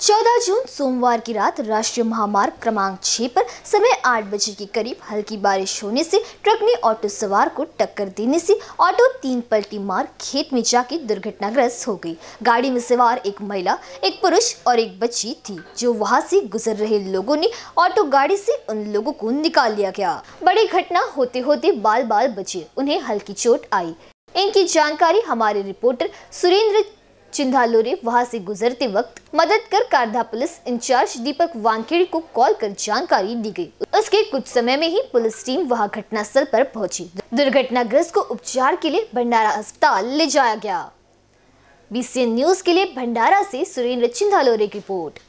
14 जून सोमवार की रात राष्ट्रीय महामार्ग क्रमांक 6 पर समय 8 बजे के करीब हल्की बारिश होने से ट्रक ने ऑटो सवार को टक्कर देने से ऑटो तीन पलटी मार खेत में जाके दुर्घटनाग्रस्त हो गई गाड़ी में सवार एक महिला एक पुरुष और एक बच्ची थी जो वहां से गुजर रहे लोगों ने ऑटो गाड़ी से उन लोगों को निकाल लिया गया बड़ी घटना होते होते बाल बाल बचे उन्हें हल्की चोट आई इनकी जानकारी हमारे रिपोर्टर सुरेंद्र चिंधालोरे वहां से गुजरते वक्त मदद कर कारधा पुलिस इंचार्ज दीपक वानखेड़ी को कॉल कर जानकारी दी गई। उसके कुछ समय में ही पुलिस टीम वहां घटनास्थल पर पहुंची दुर्घटनाग्रस्त को उपचार के लिए भंडारा अस्पताल ले जाया गया बीसीएन न्यूज के लिए भंडारा से सुरेंद्र चिंधालोरे की रिपोर्ट